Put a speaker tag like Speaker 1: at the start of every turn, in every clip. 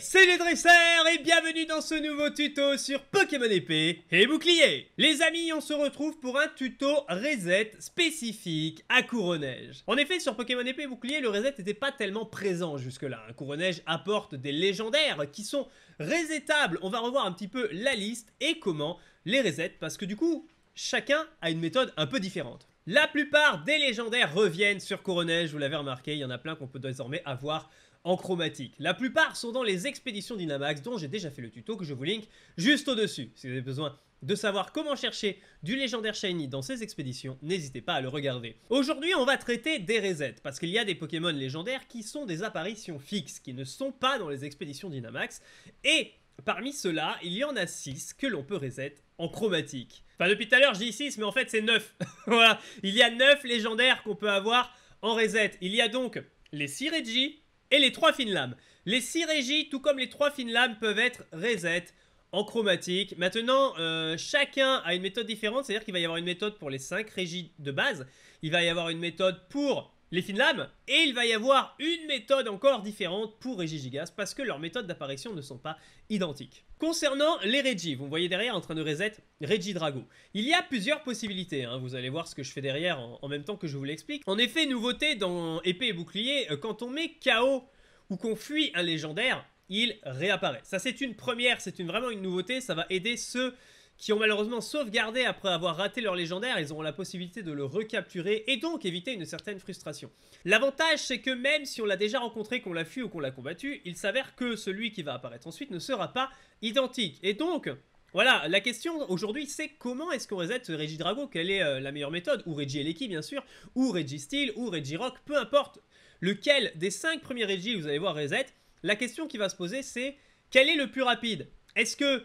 Speaker 1: c'est les dresseurs et bienvenue dans ce nouveau tuto sur Pokémon épée et bouclier Les amis, on se retrouve pour un tuto reset spécifique à Couronneige. En effet, sur Pokémon épée et bouclier, le reset n'était pas tellement présent jusque-là. Couronneige apporte des légendaires qui sont resettables On va revoir un petit peu la liste et comment les reset parce que du coup, chacun a une méthode un peu différente. La plupart des légendaires reviennent sur Couronneige, vous l'avez remarqué, il y en a plein qu'on peut désormais avoir en chromatique. La plupart sont dans les expéditions Dynamax dont j'ai déjà fait le tuto que je vous link juste au-dessus. Si vous avez besoin de savoir comment chercher du légendaire shiny dans ces expéditions, n'hésitez pas à le regarder. Aujourd'hui, on va traiter des resets, parce qu'il y a des Pokémon légendaires qui sont des apparitions fixes, qui ne sont pas dans les expéditions Dynamax, et parmi ceux-là, il y en a 6 que l'on peut reset en chromatique. Enfin, depuis tout à l'heure, je dis 6, mais en fait, c'est 9. voilà, il y a 9 légendaires qu'on peut avoir en reset. Il y a donc les 6 et les trois fines lames. Les 6 régies, tout comme les trois fines lames, peuvent être reset en chromatique. Maintenant, euh, chacun a une méthode différente, c'est-à-dire qu'il va y avoir une méthode pour les 5 régies de base, il va y avoir une méthode pour les lames et il va y avoir une méthode encore différente pour Gigas parce que leurs méthodes d'apparition ne sont pas identiques. Concernant les Regi, vous voyez derrière en train de reset Regi Drago. Il y a plusieurs possibilités, hein. vous allez voir ce que je fais derrière en, même temps que je vous l'explique. En effet, nouveauté dans Épée et Bouclier, euh, quand on met KO ou qu'on fuit un légendaire, il réapparaît. Ça c'est une première, c'est vraiment une nouveauté, ça va aider ceux qui ont malheureusement sauvegardé après avoir raté leur légendaire, ils auront la possibilité de le recapturer et donc éviter une certaine frustration. L'avantage, c'est que même si on l'a déjà rencontré, qu'on l'a fui ou qu'on l'a combattu, il s'avère que celui qui va apparaître ensuite ne sera pas identique. Et donc, voilà, la question aujourd'hui c'est comment est-ce qu'on reset Regi Drago Quelle est euh, la meilleure méthode Ou Régie Eleki bien sûr, ou Régie Steel, ou Regi Rock, peu importe lequel des 5 premiers Reggie vous allez voir reset. La question qui va se poser c'est quel est le plus rapide Est-ce que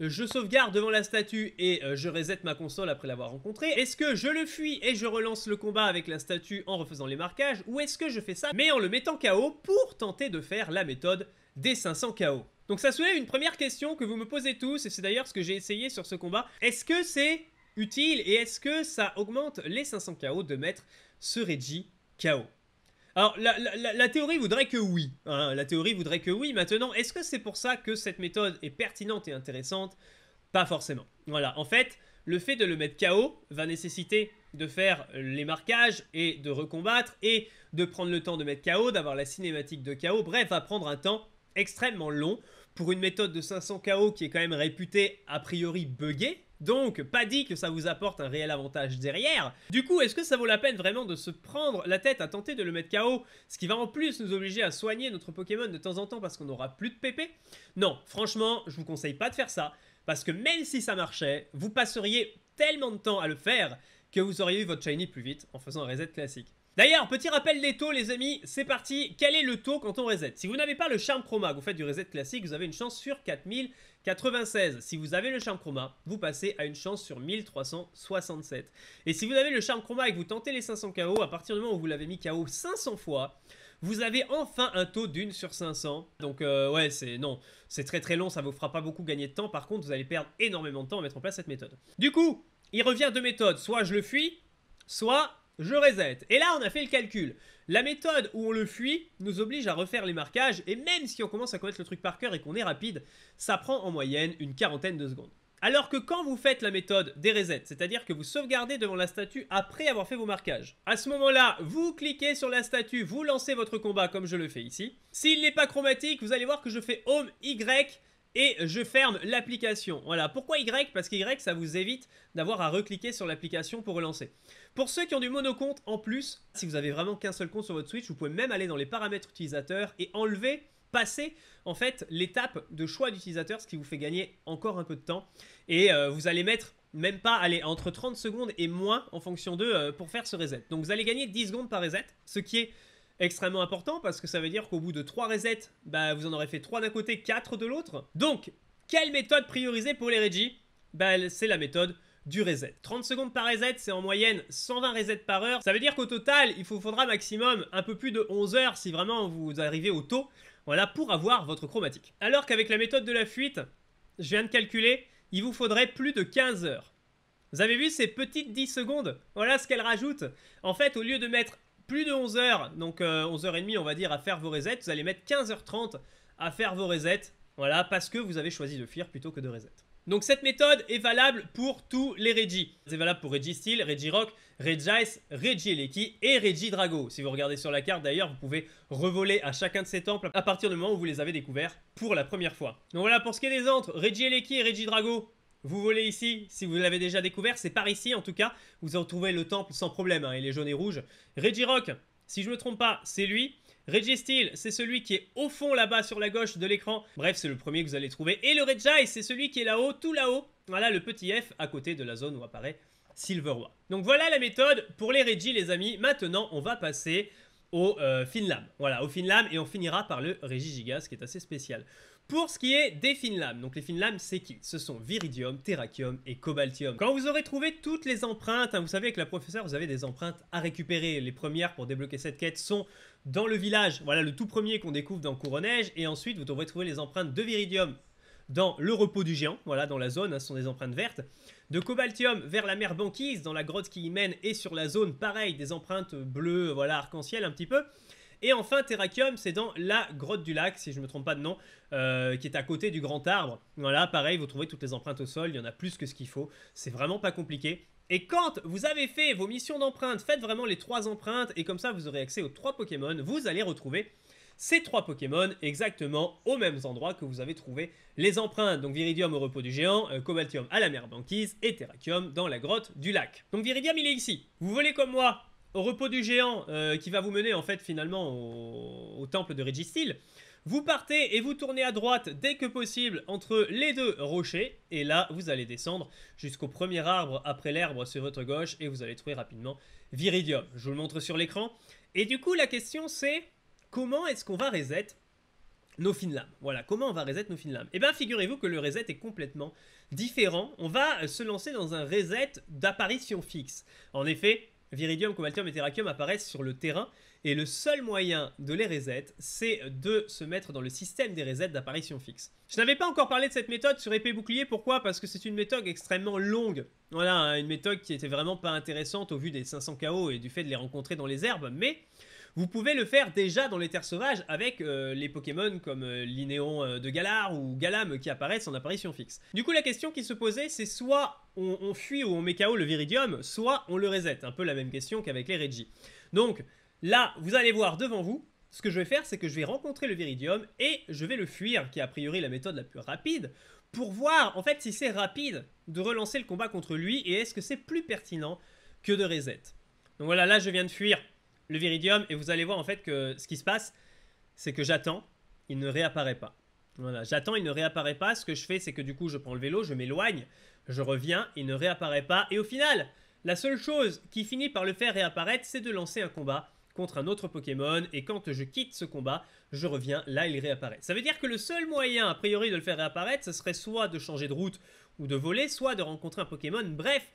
Speaker 1: euh, je sauvegarde devant la statue et euh, je reset ma console après l'avoir rencontré. Est-ce que je le fuis et je relance le combat avec la statue en refaisant les marquages Ou est-ce que je fais ça mais en le mettant KO pour tenter de faire la méthode des 500 KO donc ça soulève une première question que vous me posez tous, et c'est d'ailleurs ce que j'ai essayé sur ce combat. Est-ce que c'est utile et est-ce que ça augmente les 500 KO de mettre ce Reggie KO alors, la, théorie voudrait que oui. Hein. la théorie voudrait que oui. Maintenant, est-ce que c'est pour ça que cette méthode est pertinente et intéressante Pas forcément. Voilà, en fait, le fait de le mettre KO va nécessiter de faire les marquages et de recombattre et de prendre le temps de mettre KO, d'avoir la cinématique de KO. Bref, va prendre un temps extrêmement long pour une méthode de 500 KO qui est quand même réputée a priori buggée donc, pas dit que ça vous apporte un réel avantage derrière. Du coup, est-ce que ça vaut la peine vraiment de se prendre la tête à tenter de le mettre KO Ce qui va en plus nous obliger à soigner notre Pokémon de temps en temps parce qu'on n'aura plus de PP Non, franchement, je vous conseille pas de faire ça. Parce que même si ça marchait, vous passeriez tellement de temps à le faire que vous auriez eu votre Shiny plus vite en faisant un reset classique. D'ailleurs, petit rappel des taux les amis, c'est parti, quel est le taux quand on reset Si vous n'avez pas le charme chroma, vous faites du reset classique, vous avez une chance sur 4096. Si vous avez le charme chroma, vous passez à une chance sur 1367. Et si vous avez le charme chroma et que vous tentez les 500 KO, à partir du moment où vous l'avez mis KO 500 fois, vous avez enfin un taux d'une sur 500. Donc euh, ouais, c'est non, c'est très très long, ça vous fera pas beaucoup gagner de temps. Par contre, vous allez perdre énormément de temps à mettre en place cette méthode. Du coup, il revient deux méthodes, soit je le fuis, soit je reset. Et là, on a fait le calcul. La méthode où on le fuit nous oblige à refaire les marquages, et même si on commence à connaître le truc par cœur et qu'on est rapide, ça prend en moyenne une quarantaine de secondes. Alors que quand vous faites la méthode des resets, c'est-à-dire que vous sauvegardez devant la statue après avoir fait vos marquages, à ce moment-là, vous cliquez sur la statue, vous lancez votre combat comme je le fais ici. S'il n'est pas chromatique, vous allez voir que je fais Home Y, et je ferme l'application. Voilà, pourquoi Y Parce Y, ça vous évite d'avoir à recliquer sur l'application pour relancer. Pour ceux qui ont du monocompte en plus, si vous avez vraiment qu'un seul compte sur votre Switch, vous pouvez même aller dans les paramètres utilisateurs et enlever passer en fait l'étape de choix d'utilisateur, ce qui vous fait gagner encore un peu de temps. Et euh, vous allez mettre même pas aller entre 30 secondes et moins en fonction d'eux euh, pour faire ce reset. Donc vous allez gagner 10 secondes par reset, ce qui est extrêmement important parce que ça veut dire qu'au bout de 3 resets, bah, vous en aurez fait 3 d'un côté, 4 de l'autre. Donc, quelle méthode prioriser pour les Reggie bah, C'est la méthode du reset. 30 secondes par reset, c'est en moyenne 120 resets par heure. Ça veut dire qu'au total, il vous faudra maximum un peu plus de 11 heures si vraiment vous arrivez au taux, voilà, pour avoir votre chromatique. Alors qu'avec la méthode de la fuite, je viens de calculer, il vous faudrait plus de 15 heures. Vous avez vu ces petites 10 secondes Voilà ce qu'elle rajoute. En fait, au lieu de mettre plus de 11 h donc 11h30 euh, on va dire, à faire vos resets. Vous allez mettre 15h30 à faire vos resets, voilà, parce que vous avez choisi de fuir plutôt que de reset. Donc cette méthode est valable pour tous les Regis. C'est valable pour Reggie Steel, Reggie Rock, Regice, Reggie Eleki et Reggie Drago. Si vous regardez sur la carte d'ailleurs, vous pouvez revoler à chacun de ces temples à partir du moment où vous les avez découverts pour la première fois. Donc voilà, pour ce qui est des antres, Reggie Eleki et Reggie Drago, vous volez ici, si vous l'avez déjà découvert, c'est par ici en tout cas. Vous en trouvez le temple sans problème, hein, il est jaune et rouge. Reggie Rock, si je ne me trompe pas, c'est lui. Reggie c'est celui qui est au fond là-bas sur la gauche de l'écran. Bref, c'est le premier que vous allez trouver. Et le Reggie, c'est celui qui est là-haut, tout là-haut. Voilà le petit F à côté de la zone où apparaît Silverwa. Donc voilà la méthode pour les Regis, les amis. Maintenant, on va passer au euh, finland Voilà, au Finlam et on finira par le Regigigas qui est assez spécial. Pour ce qui est des fines lames, donc les fines lames c'est qui Ce sont viridium, terracium et cobaltium. Quand vous aurez trouvé toutes les empreintes, hein, vous savez que la professeure vous avez des empreintes à récupérer. Les premières pour débloquer cette quête sont dans le village, voilà le tout premier qu'on découvre dans Couronneige, et ensuite vous devrez trouver les empreintes de viridium dans le repos du géant, voilà dans la zone, hein, ce sont des empreintes vertes. De cobaltium vers la mer banquise, dans la grotte qui y mène et sur la zone, pareil, des empreintes bleues, voilà arc-en-ciel un petit peu. Et enfin, Terrakium, c'est dans la grotte du lac, si je ne me trompe pas de nom, euh, qui est à côté du grand arbre. Voilà, pareil, vous trouvez toutes les empreintes au sol, il y en a plus que ce qu'il faut. C'est vraiment pas compliqué. Et quand vous avez fait vos missions d'empreintes, faites vraiment les trois empreintes, et comme ça vous aurez accès aux trois Pokémon, vous allez retrouver ces trois Pokémon exactement aux mêmes endroits que vous avez trouvé les empreintes. Donc Viridium au repos du géant, euh, Cobaltium à la mer banquise et Terrakium dans la grotte du lac. Donc Viridium il est ici. Vous voulez comme moi au repos du géant euh, qui va vous mener en fait finalement au, temple de Registil. Vous partez et vous tournez à droite dès que possible entre les deux rochers et là vous allez descendre jusqu'au premier arbre après l'herbe sur votre gauche et vous allez trouver rapidement Viridium. Je vous le montre sur l'écran. Et du coup la question c'est comment est-ce qu'on va reset nos lames Voilà, comment on va reset nos lames Eh bien, figurez-vous que le reset est complètement différent. On va se lancer dans un reset d'apparition fixe. En effet, Viridium, Cobaltium et Terrakium apparaissent sur le terrain, et le seul moyen de les reset, c'est de se mettre dans le système des resets d'apparition fixe. Je n'avais pas encore parlé de cette méthode sur épée bouclier, pourquoi Parce que c'est une méthode extrêmement longue. Voilà, une méthode qui était vraiment pas intéressante au vu des 500 KO et du fait de les rencontrer dans les herbes, mais vous pouvez le faire déjà dans les terres sauvages avec euh, les Pokémon comme euh, Linéon euh, de Galar ou Galam qui apparaissent en apparition fixe. Du coup, la question qui se posait, c'est soit on, fuit ou on met KO le Viridium, soit on le reset. Un peu la même question qu'avec les Regis. Donc là, vous allez voir devant vous, ce que je vais faire, c'est que je vais rencontrer le Viridium et je vais le fuir, qui est a priori la méthode la plus rapide, pour voir en fait si c'est rapide de relancer le combat contre lui et est-ce que c'est plus pertinent que de reset. Donc voilà, là je viens de fuir le viridium et vous allez voir en fait que ce qui se passe, c'est que j'attends, il ne réapparaît pas. Voilà, j'attends, il ne réapparaît pas. Ce que je fais, c'est que du coup, je prends le vélo, je m'éloigne, je reviens, il ne réapparaît pas. Et au final, la seule chose qui finit par le faire réapparaître, c'est de lancer un combat contre un autre Pokémon. Et quand je quitte ce combat, je reviens, là, il réapparaît. Ça veut dire que le seul moyen, a priori, de le faire réapparaître, ce serait soit de changer de route ou de voler, soit de rencontrer un Pokémon. Bref,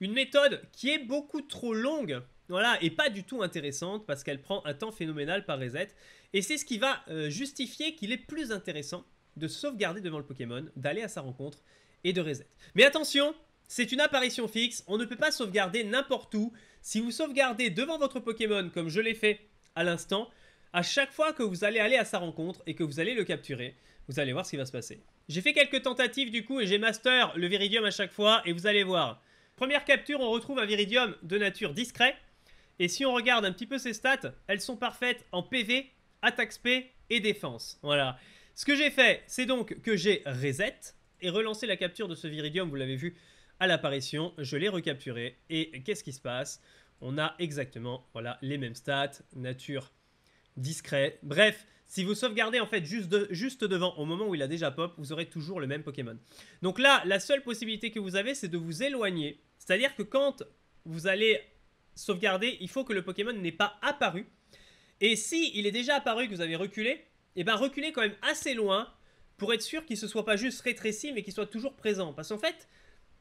Speaker 1: une méthode qui est beaucoup trop longue voilà, et pas du tout intéressante parce qu'elle prend un temps phénoménal par reset. Et c'est ce qui va euh, justifier qu'il est plus intéressant de sauvegarder devant le Pokémon, d'aller à sa rencontre et de reset. Mais attention, c'est une apparition fixe, on ne peut pas sauvegarder n'importe où. Si vous sauvegardez devant votre Pokémon comme je l'ai fait à l'instant, à chaque fois que vous allez aller à sa rencontre et que vous allez le capturer, vous allez voir ce qui va se passer. J'ai fait quelques tentatives du coup et j'ai master le Viridium à chaque fois et vous allez voir. Première capture, on retrouve un Viridium de nature discret et si on regarde un petit peu ses stats, elles sont parfaites en PV, attaque SP et défense. Voilà. Ce que j'ai fait, c'est donc que j'ai reset et relancé la capture de ce Viridium, vous l'avez vu à l'apparition, je l'ai recapturé. Et qu'est-ce qui se passe On a exactement voilà, les mêmes stats, nature discret. Bref, si vous sauvegardez en fait juste, juste devant, au moment où il a déjà pop, vous aurez toujours le même Pokémon. Donc là, la seule possibilité que vous avez, c'est de vous éloigner. C'est-à-dire que quand vous allez sauvegarder, il faut que le Pokémon n'ait pas apparu. Et si il est déjà apparu que vous avez reculé, et eh ben reculez quand même assez loin pour être sûr qu'il se soit pas juste rétréci mais qu'il soit toujours présent. Parce qu'en fait,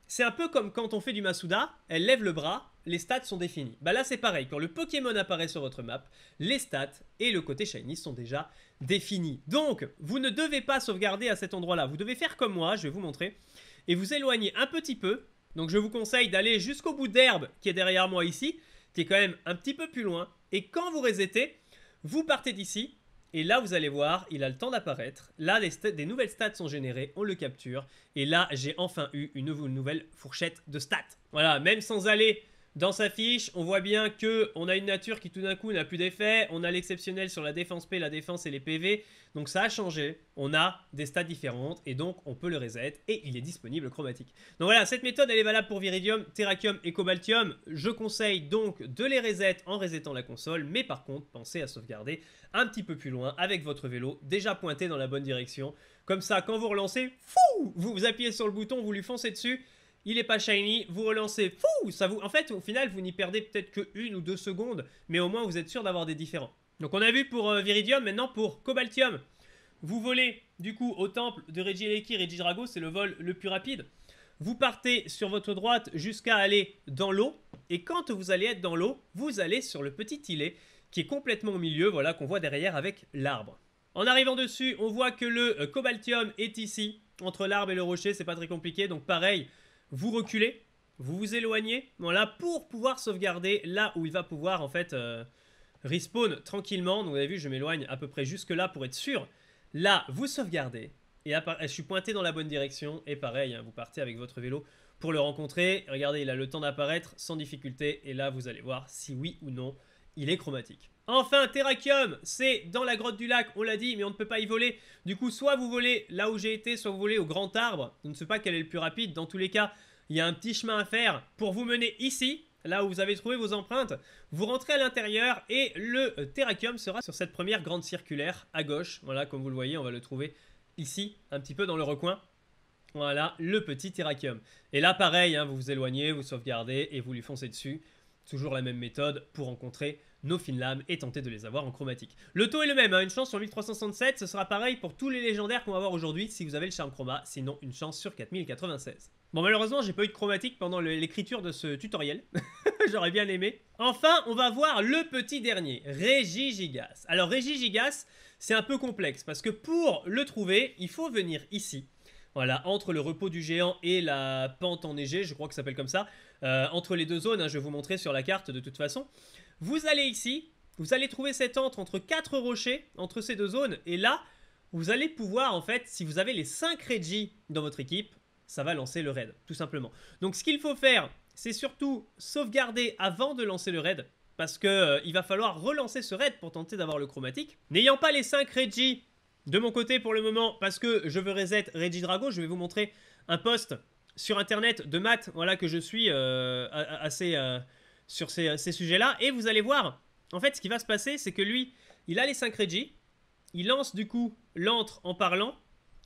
Speaker 1: c'est un peu comme quand on fait du Masuda, elle lève le bras, les stats sont définis. Bah là c'est pareil, quand le Pokémon apparaît sur votre map, les stats et le côté shiny sont déjà définis. Donc, vous ne devez pas sauvegarder à cet endroit-là, vous devez faire comme moi, je vais vous montrer, et vous éloignez un petit peu, donc je vous conseille d'aller jusqu'au bout d'herbe qui est derrière moi ici, qui est quand même un petit peu plus loin. Et quand vous resetez, vous partez d'ici. Et là, vous allez voir, il a le temps d'apparaître. Là, des nouvelles stats sont générées, on le capture. Et là, j'ai enfin eu une, nouvelle fourchette de stats. Voilà, même sans aller dans sa fiche, on voit bien que on a une nature qui tout d'un coup n'a plus d'effet. On a l'exceptionnel sur la défense P, la défense et les PV. Donc ça a changé. On a des stats différentes et donc on peut le reset et il est disponible chromatique. Donc voilà, cette méthode elle est valable pour Viridium, terracium et Cobaltium. Je conseille donc de les reset en resetant la console. Mais par contre, pensez à sauvegarder un petit peu plus loin avec votre vélo déjà pointé dans la bonne direction. Comme ça, quand vous relancez, vous appuyez sur le bouton, vous lui foncez dessus il est pas shiny, vous relancez, fou, ça vous, en fait, au final, vous n'y perdez peut-être que une ou deux secondes, mais au moins vous êtes sûr d'avoir des différents. Donc on a vu pour euh, Viridium, maintenant pour Cobaltium, vous volez du coup au temple de Regieleki, Regidrago, c'est le vol le plus rapide. Vous partez sur votre droite jusqu'à aller dans l'eau, et quand vous allez être dans l'eau, vous allez sur le petit îlet qui est complètement au milieu, voilà, qu'on voit derrière avec l'arbre. En arrivant dessus, on voit que le euh, Cobaltium est ici, entre l'arbre et le rocher, c'est pas très compliqué, donc pareil, vous reculez, vous vous éloignez, bon là pour pouvoir sauvegarder là où il va pouvoir en fait euh, respawn tranquillement. Donc vous avez vu, je m'éloigne à peu près jusque là pour être sûr. Là, vous sauvegardez et euh, je suis pointé dans la bonne direction et pareil, hein, vous partez avec votre vélo pour le rencontrer. Regardez, il a le temps d'apparaître sans difficulté et là vous allez voir si oui ou non il est chromatique. Enfin, Terrakium, c'est dans la grotte du lac, on l'a dit, mais on ne peut pas y voler. Du coup, soit vous volez là où j'ai été, soit vous volez au grand arbre. Je ne sais pas quel est le plus rapide. Dans tous les cas, il y a un petit chemin à faire pour vous mener ici, là où vous avez trouvé vos empreintes. Vous rentrez à l'intérieur et le Terrakium sera sur cette première grande circulaire à gauche. Voilà, comme vous le voyez, on va le trouver ici, un petit peu dans le recoin. Voilà, le petit Terrakium. Et là, pareil, hein, vous vous éloignez, vous sauvegardez et vous lui foncez dessus. Toujours la même méthode pour rencontrer nos lames et tenter de les avoir en chromatique. Le taux est le même, hein. une chance sur 1367, ce sera pareil pour tous les légendaires qu'on va avoir aujourd'hui si vous avez le charme chroma, sinon une chance sur 4096. Bon malheureusement j'ai pas eu de chromatique pendant l'écriture de ce tutoriel, j'aurais bien aimé. Enfin on va voir le petit dernier, Régigigas. Alors Régigigas c'est un peu complexe parce que pour le trouver il faut venir ici. Voilà, entre le repos du géant et la pente enneigée, je crois que ça s'appelle comme ça, euh, entre les deux zones, hein, je vais vous montrer sur la carte de toute façon. Vous allez ici, vous allez trouver cette entre entre quatre rochers, entre ces deux zones, et là, vous allez pouvoir, en fait, si vous avez les 5 Regis dans votre équipe, ça va lancer le raid, tout simplement. Donc ce qu'il faut faire, c'est surtout sauvegarder avant de lancer le raid, parce que euh, il va falloir relancer ce raid pour tenter d'avoir le chromatique. N'ayant pas les 5 Regis de mon côté pour le moment, parce que je veux reset Reggie Drago, je vais vous montrer un post sur internet de Matt, voilà, que je suis euh, assez... Euh, sur ces, sujets-là. Et vous allez voir, en fait, ce qui va se passer, c'est que lui, il a les 5 Regis, il lance du coup l'antre en parlant,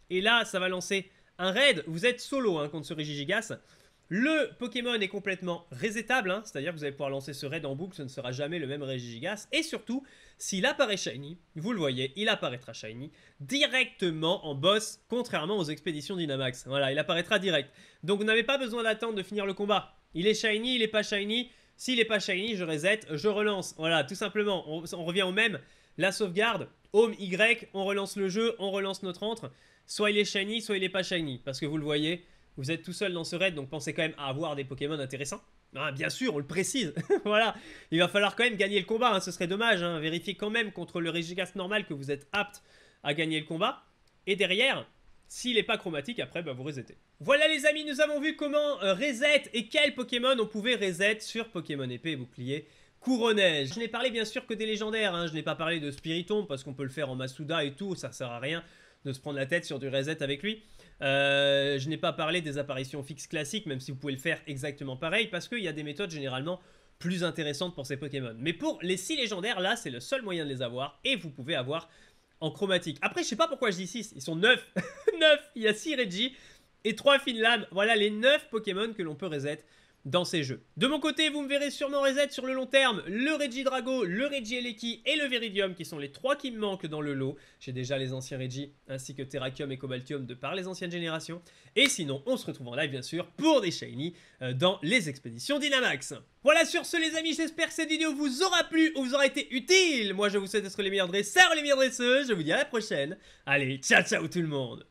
Speaker 1: et là, ça va lancer un raid. Vous êtes solo hein, contre ce Regigigas. Le Pokémon est complètement Résétable hein, c'est-à-dire que vous allez pouvoir lancer ce raid en boucle, ce ne sera jamais le même Regigigas. Et surtout, s'il apparaît Shiny, vous le voyez, il apparaîtra Shiny directement en boss, contrairement aux expéditions Dynamax. Voilà, il apparaîtra direct. Donc vous n'avez pas besoin d'attendre de finir le combat. Il est Shiny, il n'est pas Shiny, s'il est pas shiny, je reset, je relance. Voilà, tout simplement. On, revient au même. La sauvegarde, home Y, on relance le jeu, on relance notre entre. Soit il est shiny, soit il est pas shiny. Parce que vous le voyez, vous êtes tout seul dans ce raid, donc pensez quand même à avoir des Pokémon intéressants. Ah, bien sûr, on le précise. voilà, il va falloir quand même gagner le combat, hein. ce serait dommage. Hein. Vérifiez quand même contre le Régigas normal que vous êtes apte à gagner le combat. Et derrière, s'il n'est pas chromatique, après, bah, vous resetez. Voilà les amis, nous avons vu comment euh, reset et quel Pokémon on pouvait reset sur Pokémon épée et bouclier couronnée. Je n'ai parlé bien sûr que des légendaires, hein. je n'ai pas parlé de spiriton parce qu'on peut le faire en Masuda et tout, ça sert à rien de se prendre la tête sur du reset avec lui. Euh, je n'ai pas parlé des apparitions fixes classiques, même si vous pouvez le faire exactement pareil, parce qu'il y a des méthodes généralement plus intéressantes pour ces Pokémon. Mais pour les 6 légendaires, là, c'est le seul moyen de les avoir, et vous pouvez avoir en chromatique. Après, je sais pas pourquoi je dis 6, ils sont 9. 9, il y a 6 Reggie, et 3 lames, Voilà les 9 Pokémon que l'on peut reset dans ces jeux. De mon côté, vous me verrez sûrement reset sur le long terme le Regidrago, le Regieleki et le Viridium qui sont les trois qui me manquent dans le lot. J'ai déjà les anciens Regi ainsi que Terrakium et Cobaltium de par les anciennes générations. Et sinon, on se retrouve en live bien sûr pour des Shiny euh, dans les expéditions Dynamax. Voilà sur ce les amis, j'espère que cette vidéo vous aura plu ou vous aura été utile. Moi je vous souhaite d'être les meilleurs dresseurs, les meilleurs dresseuses. Je vous dis à la prochaine. Allez, ciao ciao tout le monde